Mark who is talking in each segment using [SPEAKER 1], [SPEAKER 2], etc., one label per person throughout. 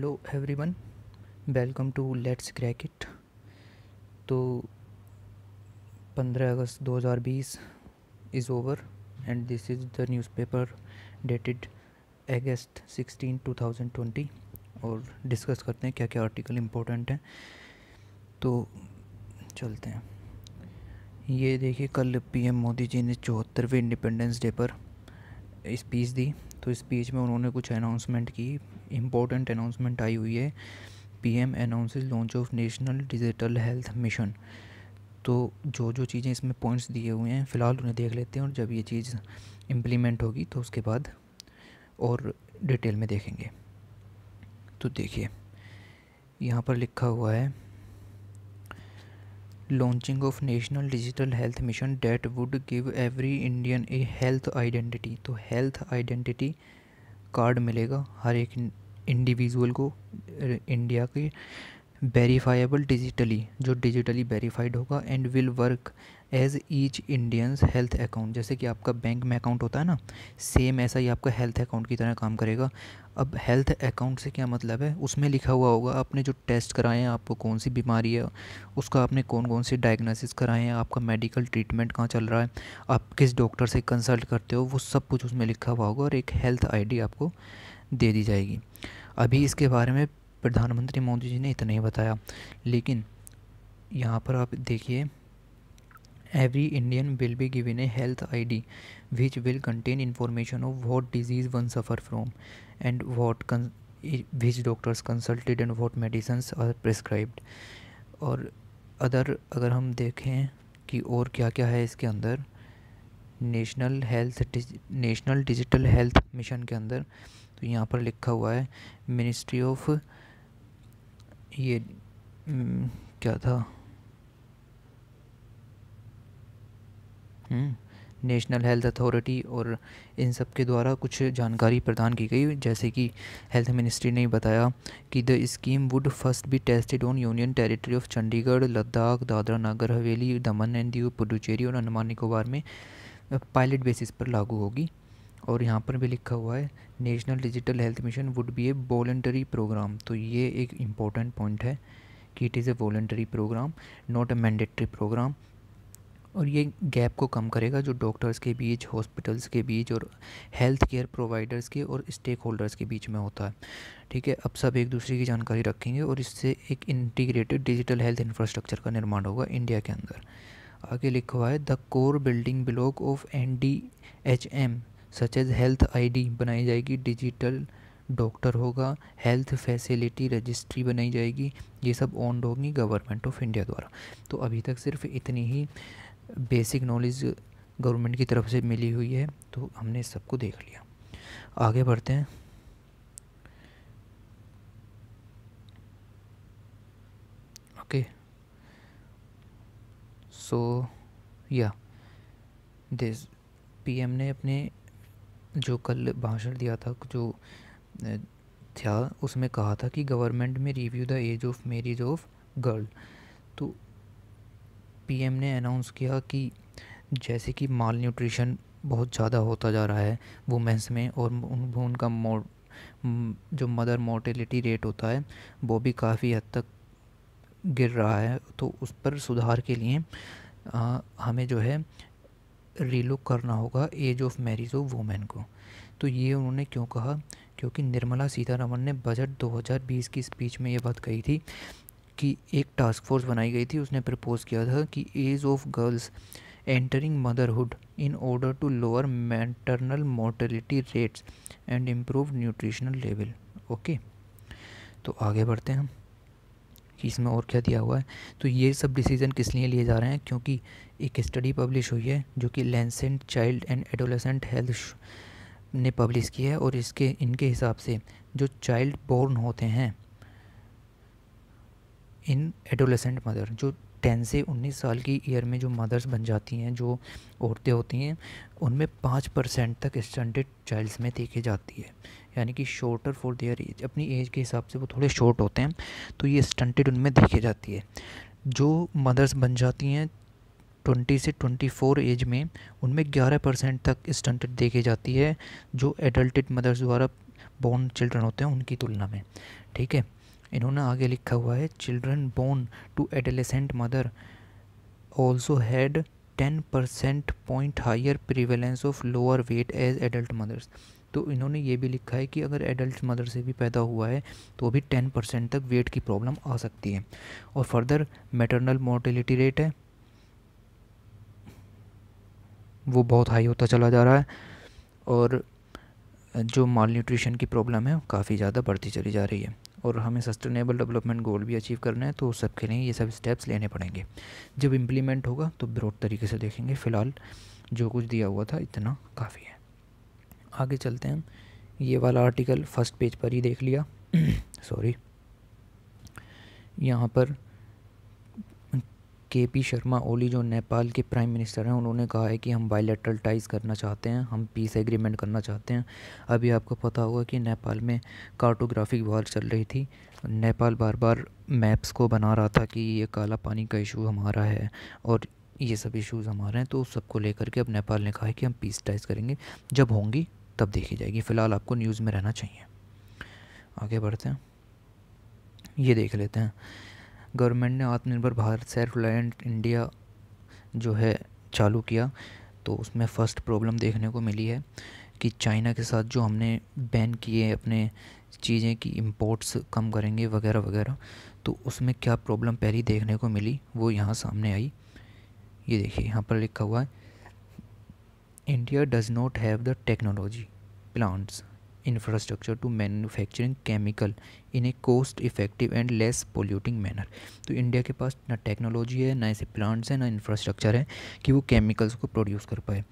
[SPEAKER 1] hello everyone welcome to let's crack it तो 15 August 2020 is over and this is the newspaper dated August 16 2020 और discuss करते हैं क्या क्या आर्टिकल इम्पोर्टेंट हैं तो चलते हैं ये देखिए कल पीएम मोदी जी ने चौहत्तरवें इंडिपेंडेंस डे पर स्पीच दी तो स्पीच में उन्होंने कुछ अनाउंसमेंट की इम्पोर्टेंट अनाउंसमेंट आई हुई है PM M launch of national digital health mission तो जो जो चीज़ें इसमें पॉइंट्स दिए हुए हैं फ़िलहाल उन्हें देख लेते हैं और जब ये चीज़ इम्प्लीमेंट होगी तो उसके बाद और डिटेल में देखेंगे तो देखिए यहाँ पर लिखा हुआ है launching of national digital health mission that would give every Indian a health identity तो हेल्थ आइडेंटिटी कार्ड मिलेगा हर एक इंडिविजुअल को इंडिया के वेरीफाइबल डिजिटली जो डिजिटली वेरीफाइड होगा and will work as each Indian's health account जैसे कि आपका बैंक में अकाउंट होता है ना सेम ऐसा ही आपका हेल्थ अकाउंट की तरह काम करेगा अब हेल्थ अकाउंट से क्या मतलब है उसमें लिखा हुआ होगा आपने जो टेस्ट कराए हैं आपको कौन सी बीमारी है उसका आपने कौन कौन सी डायग्नोसिस कराए हैं आपका मेडिकल ट्रीटमेंट कहाँ चल रहा है आप किस डॉक्टर से कंसल्ट करते हो वो सब कुछ उसमें लिखा हुआ होगा और एक हेल्थ आईडी आपको दे दी जाएगी अभी इसके बारे में प्रधानमंत्री मोदी जी ने इतना ही बताया लेकिन यहाँ पर आप देखिए Every Indian will be given a health ID which will contain information of what disease one suffer from and what which doctors consulted and what medicines are prescribed और अदर अगर हम देखें कि और क्या क्या है इसके अंदर national health national digital health mission के अंदर तो यहाँ पर लिखा हुआ है मिनिस्ट्री ऑफ ये क्या था नेशनल हेल्थ अथॉरिटी और इन सब के द्वारा कुछ जानकारी प्रदान की गई जैसे कि हेल्थ मिनिस्ट्री ने बताया कि the scheme would first be tested on union territory of Chandigarh Ladakh Dadra Nagar Haveli Daman and Diu Puducherry और अनुमान निकोबार में पायलट बेसिस पर लागू होगी और यहाँ पर भी लिखा हुआ है national digital health mission would be a voluntary program तो ये एक इम्पॉर्टेंट पॉइंट है कि it is a voluntary program not a mandatory program और ये गैप को कम करेगा जो डॉक्टर्स के बीच हॉस्पिटल्स के बीच और हेल्थ केयर प्रोवाइडर्स के और स्टेक होल्डर्स के बीच में होता है ठीक है अब सब एक दूसरे की जानकारी रखेंगे और इससे एक इंटीग्रेटेड डिजिटल हेल्थ इंफ्रास्ट्रक्चर का निर्माण होगा इंडिया के अंदर आगे लिखा हुआ है the core building block of N D H M such as health ID बनाई जाएगी डिजिटल डॉक्टर होगा हेल्थ फैसिलिटी रजिस्ट्री बनाई जाएगी ये सब ऑन होगी गवर्नमेंट ऑफ इंडिया द्वारा तो अभी तक सिर्फ इतनी ही बेसिक नॉलेज गवर्नमेंट की तरफ से मिली हुई है तो हमने सबको देख लिया आगे बढ़ते हैं ओके सो या दिस पीएम ने अपने जो कल भाषण दिया था जो था उसमें कहा था कि government may review the age of marriage of girl तो पीएम ने अनाउंस किया कि जैसे कि माल न्यूट्रिशन बहुत ज़्यादा होता जा रहा है वुमेंस में और उन, उनका मो जो मदर मोर्टेलिटी रेट होता है वो भी काफ़ी हद तक गिर रहा है तो उस पर सुधार के लिए आ, हमें जो है रीलुक करना होगा age of marriage of women को तो ये उन्होंने क्यों कहा क्योंकि निर्मला सीतारमन ने बजट 2020 की स्पीच में ये बात कही थी की एक टास्क फोर्स बनाई गई थी उसने प्रपोज किया था कि age of girls entering motherhood in order to lower maternal mortality rates and improve nutritional level okay तो आगे बढ़ते हैं हम कि इसमें और क्या दिया हुआ है तो ये सब डिसीज़न किस लिए लिए जा रहे हैं क्योंकि एक स्टडी पब्लिश हुई है जो कि Lancet child and adolescent health ने पब्लिश की है और इसके इनके हिसाब से जो चाइल्ड बोर्न होते हैं इन एडोलेसेंट मदर जो टेन से उन्नीस साल की ईयर में जो मदर्स बन जाती हैं जो औरतें होती हैं उनमें पाँच परसेंट तक स्टंटेड चाइल्ड्स में देखी जाती है यानी कि शॉर्टर फॉर देयर एज अपनी एज के हिसाब से वो थोड़े शॉर्ट होते हैं तो ये स्टंटेड उनमें देखी जाती है जो मदर्स बन जाती हैं ट्वेंटी से ट्वेंटी फोर एज में उनमें ग्यारह परसेंट तक स्टंटेड देखी जाती है जो एडल्टेड मदर्स द्वारा बॉर्न चिल्ड्रन होते हैं उनकी तुलना में ठीक है इन्होंने आगे लिखा हुआ है children born to adolescent mother also had ten percent point higher prevalence of lower weight as adult mothers तो इन्होंने ये भी लिखा है कि अगर एडल्ट मदर से भी पैदा हुआ है तो भी टेन परसेंट तक वेट की प्रॉब्लम आ सकती है और फर्दर मेटरनल मोर्टिलिटी रेट है वो बहुत हाई होता चला जा रहा है और जो माल न्यूट्रिशन की प्रॉब्लम है काफ़ी ज़्यादा बढ़ती चली जा रही है और हमें सस्टेनेबल डेवलपमेंट गोल भी अचीव करना है तो सबके लिए ये सब स्टेप्स लेने पड़ेंगे जब इम्प्लीमेंट होगा तो ब्रॉड तरीके से देखेंगे फ़िलहाल जो कुछ दिया हुआ था इतना काफ़ी है आगे चलते हैं ये वाला आर्टिकल फर्स्ट पेज पर ही देख लिया सॉरी यहाँ पर के पी शर्मा ओली जो नेपाल के प्राइम मिनिस्टर हैं उन्होंने कहा है कि हम बायलेटरल टाइज करना चाहते हैं हम पीस एग्रीमेंट करना चाहते हैं अभी आपको पता होगा कि नेपाल में कार्टोग्राफिक वॉर चल रही थी नेपाल बार बार मैप्स को बना रहा था कि ये काला पानी का इशू हमारा है और ये सब इश्यूज़ हमारे हैं तो उस सबको लेकर के अब नेपाल ने कहा है कि हम पीस टाइज करेंगे जब होंगी तब देखी जाएगी फ़िलहाल आपको न्यूज़ में रहना चाहिए आगे बढ़ते हैं ये देख लेते हैं गवर्नमेंट ने आत्मनिर्भर भारत सेल्फ रिलायंट इंडिया जो है चालू किया तो उसमें फ़र्स्ट प्रॉब्लम देखने को मिली है कि चाइना के साथ जो हमने बैन किए अपने चीज़ें की इम्पोर्ट्स कम करेंगे वगैरह वगैरह तो उसमें क्या प्रॉब्लम पहली देखने को मिली वो यहाँ सामने आई ये देखिए यहाँ पर लिखा हुआ है India does not have the technology plants infrastructure to manufacturing chemical in a cost effective and less polluting manner तो इंडिया के पास ना टेक्नोलॉजी है ना ऐसे प्लांट्स हैं ना इंफ्रास्ट्रक्चर है कि वो केमिकल्स को प्रोड्यूस कर पाए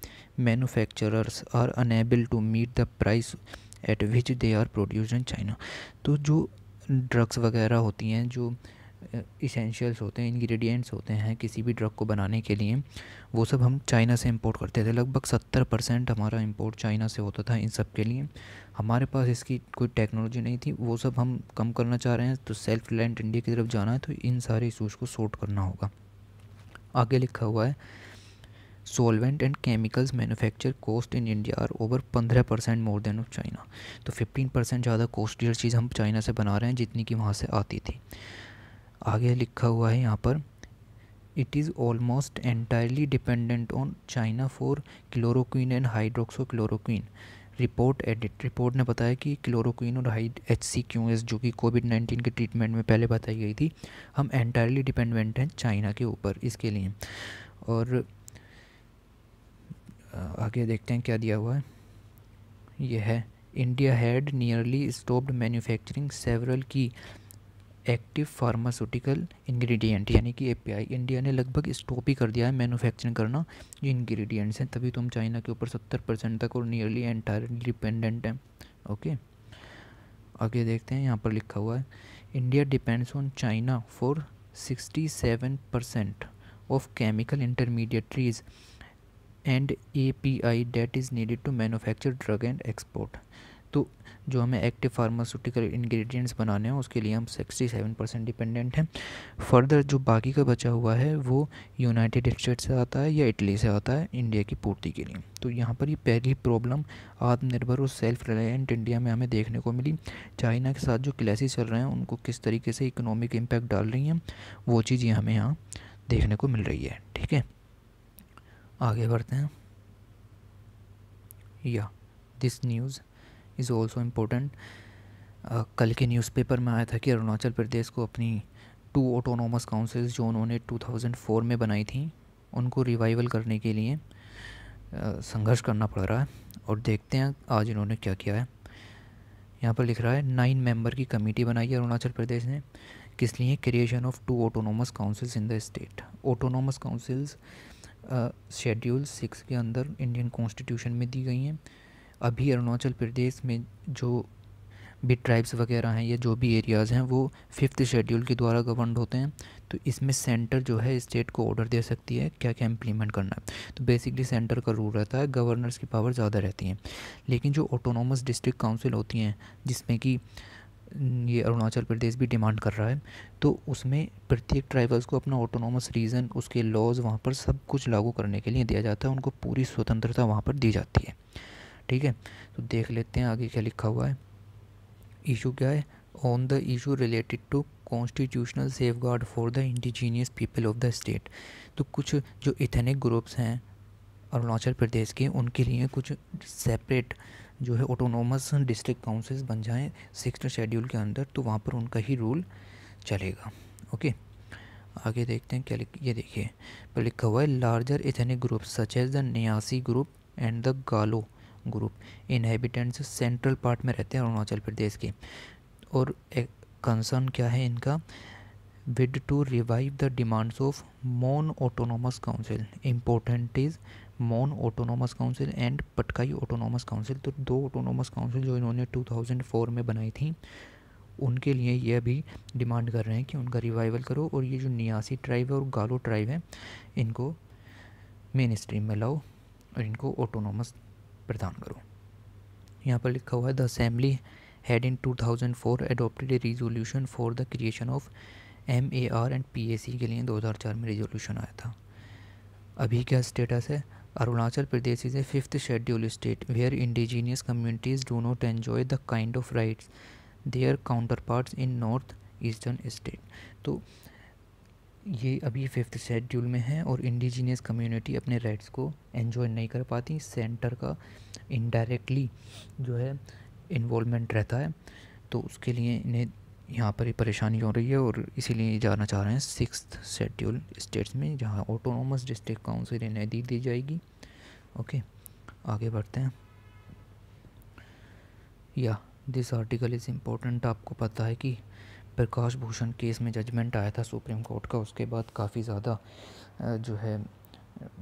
[SPEAKER 1] manufacturers are unable to meet the price at which they are produce in China तो जो ड्रग्स वगैरह होती हैं जो इसेंशियल्स होते हैं इंग्रेडिएंट्स होते हैं किसी भी ड्रग को बनाने के लिए वो सब हम चाइना से इंपोर्ट करते थे लगभग सत्तर परसेंट हमारा इंपोर्ट चाइना से होता था इन सब के लिए हमारे पास इसकी कोई टेक्नोलॉजी नहीं थी वो सब हम कम करना चाह रहे हैं तो सेल्फ रिलायंट इंडिया की तरफ जाना है तो इन सारे इशूज़ को सॉर्ट करना होगा आगे लिखा हुआ है solvent and chemicals manufacture cost in India are over पंद्रह percent more than of China तो फिफ्टीन परसेंट ज़्यादा कॉस्टलियर चीज़ हम चाइना से बना रहे हैं जितनी कि वहाँ से आती थी आगे लिखा हुआ है यहाँ पर it is almost entirely dependent on China for chloroquine and hydroxy chloroquine report edit report ने बताया कि क्लोरोक्वीन और हाइड एच सी क्यू एस जो कि कोविड नाइन्टीन के ट्रीटमेंट में पहले बताई गई थी हम एंटायरली डिपेंडेंट हैं चाइना के ऊपर इसके लिए और आगे देखते हैं क्या दिया हुआ है यह है India had nearly stopped manufacturing several की एक्टिव फार्मास्यूटिकल इंग्रेडिएंट यानी कि एपीआई इंडिया ने लगभग स्टॉप ही कर दिया है मैन्युफैक्चरिंग करना जो इंग्रेडिएंट्स हैं तभी तो हम चाइना के ऊपर सत्तर परसेंट तक और नियरली एंटायरली डिपेंडेंट हैं ओके आगे देखते हैं यहाँ पर लिखा हुआ है India depends on China for sixty seven percent of chemical intermediaries and A P I that is needed to manufacture drug and export तो जो हमें एक्टिव फार्मास्यूटिकल इंग्रेडिएंट्स बनाने हैं उसके लिए हम 67 परसेंट डिपेंडेंट हैं फर्दर जो बाकी का बचा हुआ है वो यूनाइटेड स्टेट से आता है या इटली से आता है इंडिया की पूर्ति के लिए तो यहाँ पर ये पहली प्रॉब्लम आत्मनिर्भर और सेल्फ रिलायंट इंडिया में हमें देखने को मिली चाइना के साथ जो क्लासेस चल रहे हैं उनको किस तरीके से इकोनॉमिक इम्पैक्ट डाल रही हैं वो चीज़ें हमें यहाँ देखने को मिल रही है ठीक है आगे बढ़ते हैं yeah this news is also important कल के न्यूज़पेपर में आया था कि अरुणाचल प्रदेश को अपनी टू ऑटोनोमस काउंसिल्स जो उन्होंने 2004 में बनाई थी उनको रिवाइवल करने के लिए uh, संघर्ष करना पड़ रहा है और देखते हैं आज इन्होंने क्या किया है यहाँ पर लिख रहा है नाइन मेंबर की कमेटी बनाई है अरुणाचल प्रदेश ने किस लिए creation of two autonomous councils in the state autonomous councils schedule six के अंदर इंडियन कॉन्स्टिट्यूशन में दी गई हैं अभी अरुणाचल प्रदेश में जो भी ट्राइब्स वगैरह हैं या जो भी एरियाज़ हैं वो फिफ्थ शेड्यूल के द्वारा गवर्न होते हैं तो इसमें सेंटर जो है स्टेट को ऑर्डर दे सकती है क्या क्या इम्प्लीमेंट करना है तो बेसिकली सेंटर का रूल रहता है गवर्नर्स की पावर ज़्यादा रहती है लेकिन जो ऑटोनोमस डिस्ट्रिक्ट काउंसिल होती हैं जिसमें कि ये अरुणाचल प्रदेश भी डिमांड कर रहा है तो उसमें प्रत्येक ट्राइबल्स को अपना ऑटोनोमस रीजन उसके लॉज वहाँ पर सब कुछ लागू करने के लिए दिया जाता है उनको पूरी स्वतंत्रता वहाँ पर दी जाती है ठीक है तो देख लेते हैं आगे क्या लिखा हुआ है इशू क्या है on the issue related to constitutional safeguard for the indigenous people of the state तो कुछ जो इथेनिक ग्रुप्स हैं अरुणाचल प्रदेश के उनके लिए कुछ सेपरेट जो है ऑटोनोमस डिस्ट्रिक्ट काउंसिल्स बन जाएँ सिक्स शेड्यूल के अंदर तो वहाँ पर उनका ही रूल चलेगा ओके आगे देखते हैं क्या लिख ये देखिए पर लिखा हुआ है larger ethnic group such as the Nyishi group and the Galo group inhabitants central part में रहते हैं अरुणाचल प्रदेश के और एक कंसर्न क्या है इनका with to revive the demands of Mon autonomous council important is Mon autonomous council and Patkai autonomous council तो दो ऑटोनोमस काउंसिल जो इन्होंने 2004 में बनाई थी उनके लिए ये अभी डिमांड कर रहे हैं कि उनका रिवाइवल करो और ये जो नियासी ट्राइब है और गालो ट्राइब है इनको मेन स्ट्रीम में लाओ और इनको ऑटोनोमस प्रदान करो यहाँ पर लिखा हुआ है the assembly had in 2004 adopted a resolution for the creation of M A R and P A C के लिए 2004 में रिजोल्यूशन आया था अभी क्या स्टेटस है Arunachal Pradesh is a fifth schedule state where indigenous communities do not enjoy the kind of rights their counterpart in north eastern state तो ये अभी फिफ्थ शेड्यूल में है और इंडिजीनियस कम्युनिटी अपने राइट्स को एंजॉय नहीं कर पाती सेंटर का इनडायरेक्टली जो है इन्वॉलमेंट रहता है तो उसके लिए इन्हें यहाँ पर ही परेशानी हो रही है और इसीलिए जाना चाह रहे हैं सिक्स शेड्यूल स्टेट्स में जहाँ ऑटोनोमस डिस्ट्रिक्ट काउंसिल इन्हें दी दी जाएगी ओके आगे बढ़ते हैं yeah this article is important आपको पता है कि प्रकाश भूषण केस में जजमेंट आया था सुप्रीम कोर्ट का उसके बाद काफ़ी ज़्यादा जो है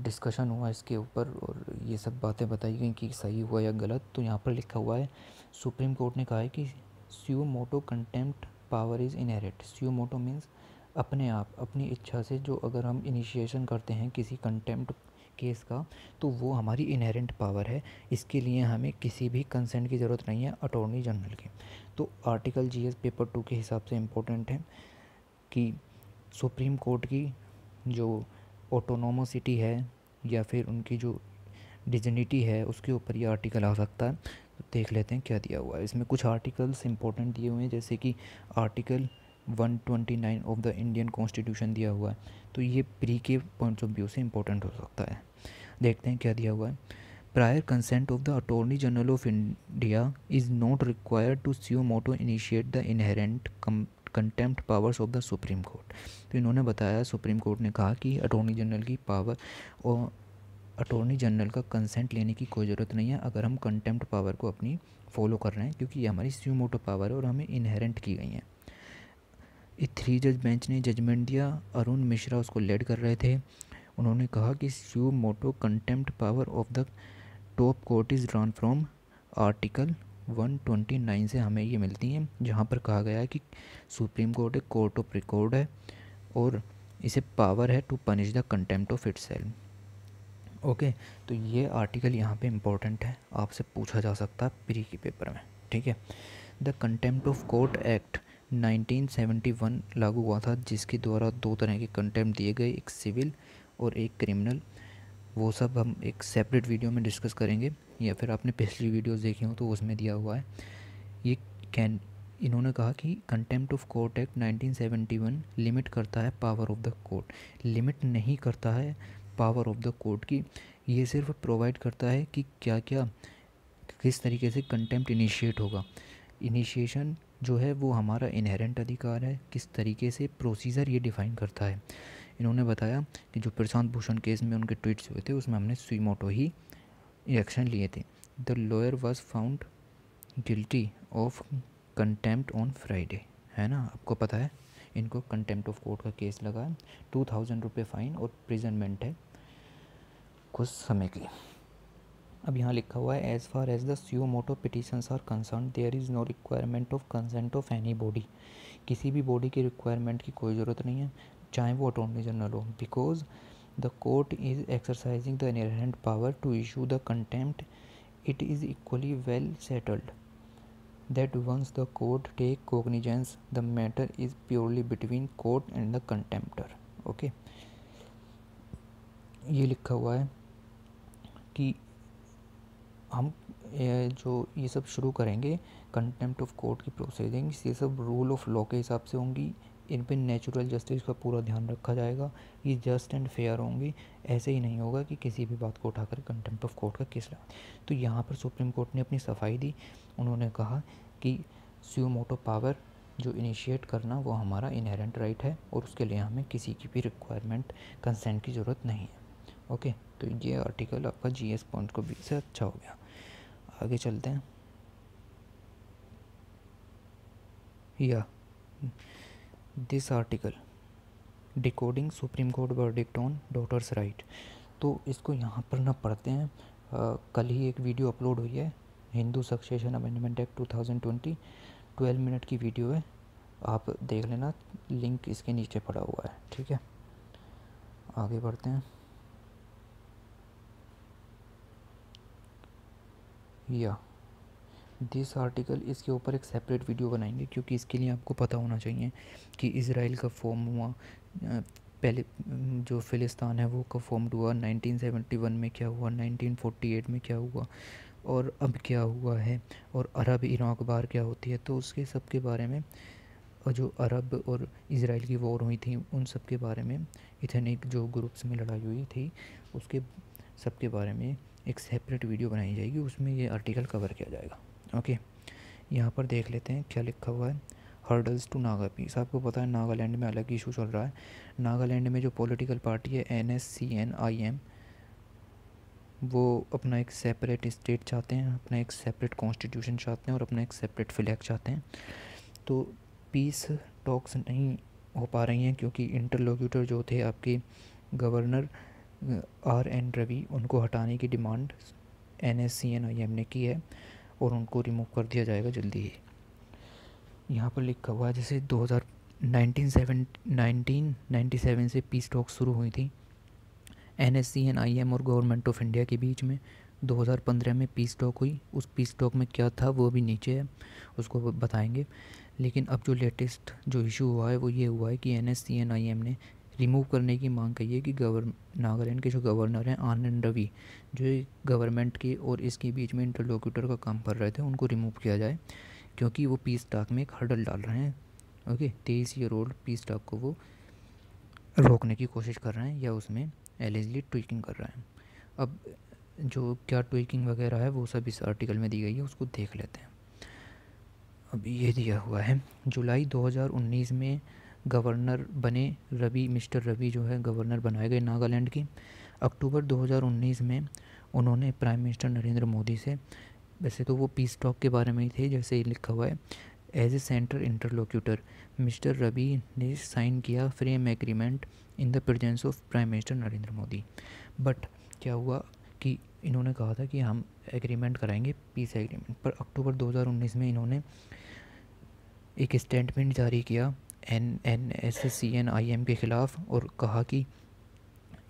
[SPEAKER 1] डिस्कशन हुआ इसके ऊपर और ये सब बातें बताई गई कि सही हुआ या गलत तो यहाँ पर लिखा हुआ है सुप्रीम कोर्ट ने कहा है कि suo motu contempt power is inherit suo motu means अपने आप अपनी इच्छा से जो अगर हम इनिशिएशन करते हैं किसी कंटेम्प्ट केस का तो वो हमारी इनहेरेंट पावर है इसके लिए हमें किसी भी कंसेंट की ज़रूरत नहीं है अटॉर्नी जनरल की तो आर्टिकल जीएस पेपर टू के हिसाब से इम्पोर्टेंट है कि सुप्रीम कोर्ट की जो ऑटोनोमोसिटी है या फिर उनकी जो डिजनिटी है उसके ऊपर ये आर्टिकल आ सकता है तो देख लेते हैं क्या दिया हुआ है इसमें कुछ आर्टिकल्स इंपॉर्टेंट दिए हुए हैं जैसे कि article 129 of the Indian constitution दिया हुआ है तो ये प्री के पॉइंट ऑफ व्यू से इंपॉर्टेंट हो सकता है देखते हैं क्या दिया हुआ है prior consent of the attorney general of India is not required to suo motu initiate the inherent contempt powers of the supreme court तो इन्होंने बताया सुप्रीम कोर्ट ने कहा कि अटॉर्नी जनरल की पावर और अटोर्नी जनरल का कंसेंट लेने की कोई ज़रूरत नहीं है अगर हम कंटेम्प्ट पावर को अपनी फॉलो कर रहे हैं क्योंकि ये हमारी मोटो पावर है और हमें इनहेरेंट की गई हैं थ्री जज बेंच ने जजमेंट दिया अरुण मिश्रा उसको लेड कर रहे थे उन्होंने कहा कि suo motu contempt power of the top court is drawn from article 129 से हमें ये मिलती हैं जहाँ पर कहा गया है कि सुप्रीम कोर्ट एक कोर्ट ऑफ रिकॉर्ड है और इसे पावर है to punish the contempt of itself okay तो ये आर्टिकल यहाँ पे इम्पोर्टेंट है आपसे पूछा जा सकता है प्री के पेपर में ठीक है the contempt of court act 1971 लागू हुआ था जिसके द्वारा दो तरह के कंटेम दिए गए एक सिविल और एक क्रिमिनल वो सब हम एक सेपरेट वीडियो में डिस्कस करेंगे या फिर आपने पिछली वीडियोस देखी हो तो उसमें दिया हुआ है ये कैन इन्होंने कहा कि contempt of court act 1971 limit करता है power of the court limit नहीं करता है पावर ऑफ द कोर्ट की ये सिर्फ प्रोवाइड करता है कि क्या क्या किस तरीके से कंटेम्प्ट इनिशिएट होगा इनिशिएशन जो है वो हमारा इनहेरेंट अधिकार है किस तरीके से प्रोसीजर ये डिफ़ाइन करता है इन्होंने बताया कि जो प्रशांत भूषण केस में उनके ट्वीट्स हुए थे उसमें हमने स्वीमोटो ही एक्शन लिए थे the lawyer was found guilty of contempt on Friday है ना आपको पता है इनको कंटेम्प्ट ऑफ कोर्ट का केस लगा है टू थाउजेंड रुपये फ़ाइन और प्रिजनमेंट है कुछ समय की अब यहाँ लिखा हुआ है as far as the suo motu petitions are concern there is no requirement of consent of any body किसी भी बॉडी की रिक्वायरमेंट की कोई ज़रूरत नहीं है चाहे वो अटॉर्नी जनरल हो because the court is exercising the inherent power to issue the contempt it is equally well settled that once the court take cognizance the matter is purely between court and the contemnor okay ये लिखा हुआ है कि हम जो ये सब शुरू करेंगे कंटेम्प्ट ऑफ कोर्ट की प्रोसीडिंग्स ये सब रूल ऑफ लॉ के हिसाब से होंगी इन पर नेचुरल जस्टिस का पूरा ध्यान रखा जाएगा ये जस्ट एंड फेयर होंगी ऐसे ही नहीं होगा कि किसी भी बात को उठाकर कंटेम्प्ट ऑफ कोर्ट का केस लगा तो यहाँ पर सुप्रीम कोर्ट ने अपनी सफाई दी उन्होंने कहा कि स्यू मोटो पावर जो इनिशिएट करना वो हमारा इनहेरेंट राइट है और उसके लिए हमें किसी की भी रिक्वायरमेंट कंसेंट की ज़रूरत नहीं है ओके तो ये आर्टिकल आपका जी एस पॉइंट को भी से अच्छा हो गया आगे चलते हैं yeah this article decoding supreme court verdict on daughters right तो इसको यहाँ पर ना पढ़ते हैं आ, कल ही एक वीडियो अपलोड हुई है Hindu succession amendment act 2020 12 minute की वीडियो है आप देख लेना लिंक इसके नीचे पड़ा हुआ है ठीक है आगे बढ़ते हैं या दिस आर्टिकल इसके ऊपर एक सेपरेट वीडियो बनाएंगे क्योंकि इसके लिए आपको पता होना चाहिए कि इसराइल का फॉर्म हुआ पहले जो फ़िलिस्तान है वो कब फॉर्म हुआ 1971 में क्या हुआ 1948 में क्या हुआ और अब क्या हुआ है और अरब इराक बार क्या होती है तो उसके सब के बारे में और जो अरब और इसराइल की वॉर हुई थी उन सब के बारे में इथेनिक जो ग्रुप्स में लड़ाई हुई थी उसके सब के बारे में एक सेपरेट वीडियो बनाई जाएगी उसमें ये आर्टिकल कवर किया जाएगा ओके यहाँ पर देख लेते हैं क्या लिखा हुआ है हर्डल्स टू नागा पीस आपको पता है नागालैंड में अलग इशू चल रहा है नागालैंड में जो पॉलिटिकल पार्टी है N S C N I M वो अपना एक सेपरेट स्टेट चाहते हैं अपना एक सेपरेट कॉन्स्टिट्यूशन चाहते हैं और अपना एक सेपरेट फ्लैग चाहते हैं तो पीस टॉक्स नहीं हो पा रही हैं क्योंकि इंटरलोक्यूटर जो थे आपके गवर्नर आर एन रवि उनको हटाने की demand N S C N I M ने की है और उनको रिमूव कर दिया जाएगा जल्दी ही यहाँ पर लिखा हुआ है जैसे नाइनटीन 1997 सेवन से पीस टॉक शुरू हुई थी N S C N I M और गवर्नमेंट ऑफ इंडिया के बीच में 2015 में पीस टॉक हुई उस पीस टॉक में क्या था वो भी नीचे है उसको बताएंगे लेकिन अब जो लेटेस्ट जो इशू हुआ है वो ये हुआ है कि N S C N I M ने रिमूव करने की मांग कही है कि गवर्न नागालैंड के जो गवर्नर हैं आनंद रवि जो गवर्नमेंट के और इसके बीच में इंटरलोक्यूटर का काम कर रहे थे उनको रिमूव किया जाए क्योंकि वो पीस टाक में एक हर्डल डाल रहे हैं ओके तेईस ईयर ओल्ड पीस टाक को वो रोकने की कोशिश कर रहे हैं या उसमें एलिजली ट्विकिंग कर रहे हैं अब जो क्या ट्विकिंग वगैरह है वो सब इस आर्टिकल में दी गई है उसको देख लेते हैं अब ये दिया हुआ है जुलाई 2019 में गवर्नर बने रवि मिस्टर रवि जो है गवर्नर बनाए गए नागालैंड की अक्टूबर 2019 में उन्होंने प्राइम मिनिस्टर नरेंद्र मोदी से वैसे तो वो पीस टॉक के बारे में ही थे जैसे ही लिखा हुआ है as a centre interlocutor mister Ravi ने साइन किया frame agreement in the presence of prime minister Narendra Modi but क्या हुआ कि इन्होंने कहा था कि हम एग्रीमेंट कराएंगे पीस एग्रीमेंट पर अक्टूबर 2019 में इन्होंने एक स्टेटमेंट जारी किया N N S S C N I M के ख़िलाफ़ और कहा कि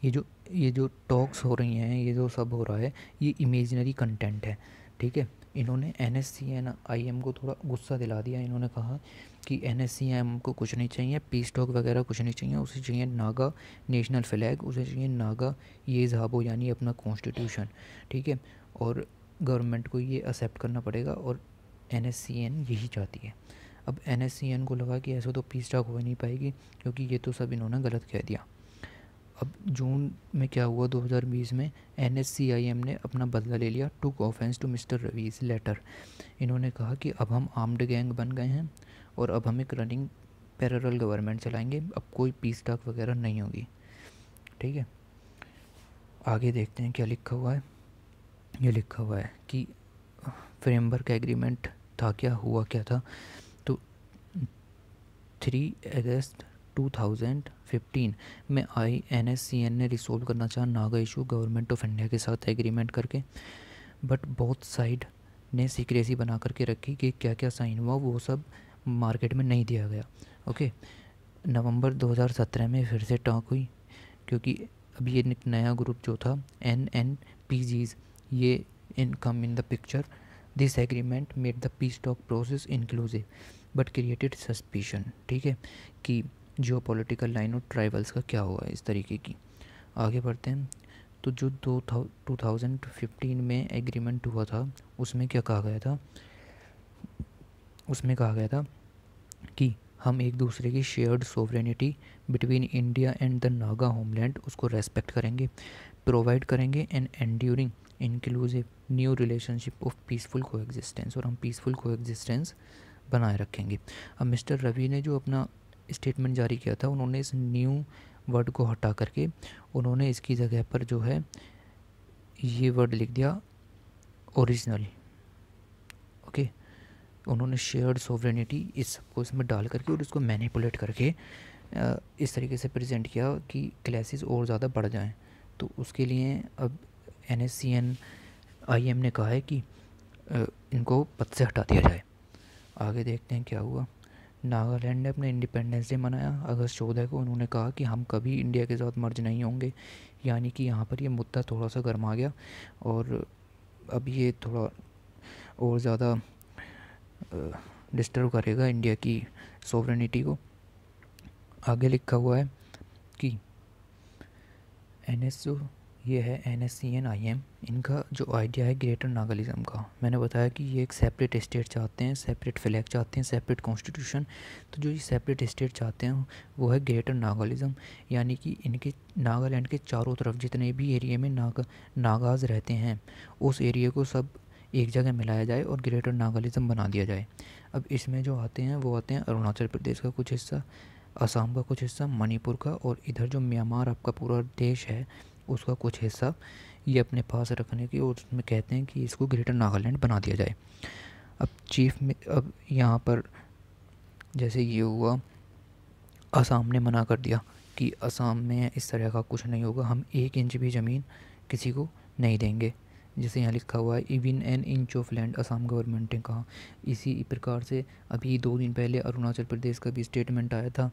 [SPEAKER 1] ये जो ये जो टॉक्स हो रही हैं ये जो सब हो रहा है ये इमेजनरी कंटेंट है ठीक है इन्होंने N S C N I M को थोड़ा गुस्सा दिला दिया इन्होंने कहा कि एन एस सी एम को कुछ नहीं चाहिए पीस टॉक वगैरह कुछ नहीं चाहिए उसे चाहिए नागा नेशनल फ्लैग उसे चाहिए नागा ये जहाबो यानी अपना कॉन्स्टिट्यूशन ठीक है और गवर्नमेंट को ये एक्सेप्ट करना पड़ेगा और एन एस सी एन यही चाहती है अब एन को लगा कि ऐसा तो पीस टाक हो नहीं पाएगी क्योंकि ये तो सब इन्होंने गलत कह दिया अब जून में क्या हुआ 2020 में एन ने अपना बदला ले लिया took offence to mister Ravi's letter इन्होंने कहा कि अब हम आर्म्ड गैंग बन गए हैं और अब हम एक रनिंग पैरल गवर्नमेंट चलाएंगे अब कोई पीस टाक वगैरह नहीं होगी ठीक है आगे देखते हैं क्या लिखा हुआ है ये लिखा हुआ है कि फ्रेमवर्क एग्रीमेंट था क्या हुआ क्या था थ्री अगस्त 2015 में I N S C N ने रिसोल्व करना चाहा Naga issue government of India के साथ एग्रीमेंट करके बट बहुत साइड ने सीक्रेसी बना करके रखी कि क्या क्या साइन हुआ वो सब मार्केट में नहीं दिया गया ओके नवंबर 2017 में फिर से टॉक हुई क्योंकि अभी ये नया ग्रुप जो था एन एन पी जीज ये in come in the picture this agreement made the peace talk process inclusive but created suspicion ठीक है कि जियो पोलिटिकल लाइन और ट्राइबल्स का क्या हुआ इस तरीके की आगे बढ़ते हैं तो जो दो था टू थाउजेंड फिफ्टीन में एग्रीमेंट हुआ था उसमें क्या कहा गया था उसमें कहा गया था कि हम एक दूसरे की shared sovereignty between India and the Naga homeland उसको रेस्पेक्ट करेंगे प्रोवाइड करेंगे and enduring inclusive new relationship of peaceful को और हम पीसफुल को बनाए रखेंगे अब मिस्टर रवि ने जो अपना स्टेटमेंट जारी किया था उन्होंने इस न्यू वर्ड को हटा करके उन्होंने इसकी जगह पर जो है ये वर्ड लिख दिया ओरिजिनल ओके उन्होंने शेयर्ड सोवरेनिटी इस सबको इसमें डाल करके और इसको मैनिपुलेट करके इस तरीके से प्रेजेंट किया कि क्लासेस और ज़्यादा बढ़ जाएं तो उसके लिए अब N S C N I M ने कहा है कि इनको पद से हटा दिया जाए आगे देखते हैं क्या हुआ नागालैंड ने अपना इंडिपेंडेंस डे मनाया अगस्त चौदह को उन्होंने कहा कि हम कभी इंडिया के साथ मर्ज नहीं होंगे यानी कि यहाँ पर ये यह मुद्दा थोड़ा सा गर्मा गया और अब ये थोड़ा और ज़्यादा डिस्टर्ब करेगा इंडिया की सोवरेनिटी को आगे लिखा हुआ है कि एन एस ये है N S C N I M इनका जो आइडिया है ग्रेटर नागलिज़म का मैंने बताया कि ये एक सेपरेट स्टेट चाहते हैं सेपरेट फ्लैग चाहते हैं सेपरेट कॉन्स्टिट्यूशन तो जो ये सेपरेट स्टेट चाहते हैं वो है ग्रेटर नागलिज़म यानी कि इनके नागालैंड के चारों तरफ जितने भी एरिए में नागा नागाज रहते हैं उस एरिए को सब एक जगह मिलाया जाए और ग्रेटर नागालिज़म बना दिया जाए अब इसमें जो आते हैं वो आते हैं अरुणाचल प्रदेश का कुछ हिस्सा असम का कुछ हिस्सा मणिपुर का और इधर जो म्यांमार आपका पूरा देश है उसका कुछ हिस्सा ये अपने पास रखने की और उसमें कहते हैं कि इसको ग्रेटर नागालैंड बना दिया जाए अब चीफ में अब यहाँ पर जैसे ये हुआ असम ने मना कर दिया कि असम में इस तरह का कुछ नहीं होगा हम एक इंच भी ज़मीन किसी को नहीं देंगे जैसे यहाँ लिखा हुआ है even an inch of land Assam government ने कहा इसी प्रकार से अभी दो दिन पहले अरुणाचल प्रदेश का भी स्टेटमेंट आया था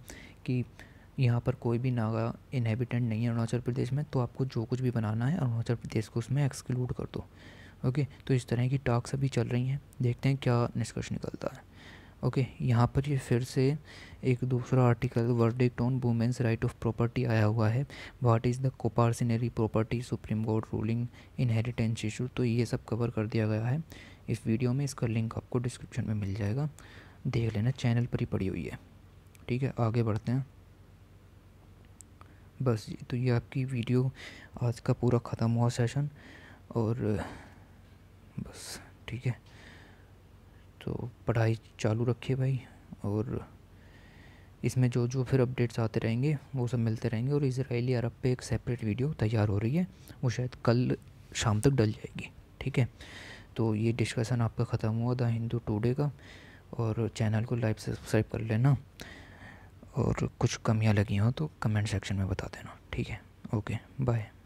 [SPEAKER 1] कि यहाँ पर कोई भी नागा इनहेबिटेंट नहीं है अरुणाचल प्रदेश में तो आपको जो कुछ भी बनाना है अरुणाचल प्रदेश को उसमें एक्सक्लूड कर दो ओके तो इस तरह की टॉक्स अभी चल रही हैं देखते हैं क्या निष्कर्ष निकलता है ओके यहाँ पर ये फिर से एक दूसरा article verdict on women's right of property आया हुआ है what is the coparcenary property Supreme Court ruling inheritance issue तो ये सब कवर कर दिया गया है इस वीडियो में इसका लिंक आपको डिस्क्रिप्शन में मिल जाएगा देख लेना चैनल पर ही पड़ी हुई है ठीक है आगे बढ़ते हैं बस तो ये आपकी वीडियो आज का पूरा ख़त्म हुआ सेशन और बस ठीक है तो पढ़ाई चालू रखिए भाई और इसमें जो जो फिर अपडेट्स आते रहेंगे वो सब मिलते रहेंगे और इसराइली अरब पे एक सेपरेट वीडियो तैयार हो रही है वो शायद कल शाम तक डल जाएगी ठीक है तो ये डिस्कशन आपका ख़त्म हुआ द हिंदू टुडे का और चैनल को लाइव सब्सक्राइब कर लेना और कुछ कमियाँ लगी हों तो कमेंट सेक्शन में बता देना ठीक है ओके बाय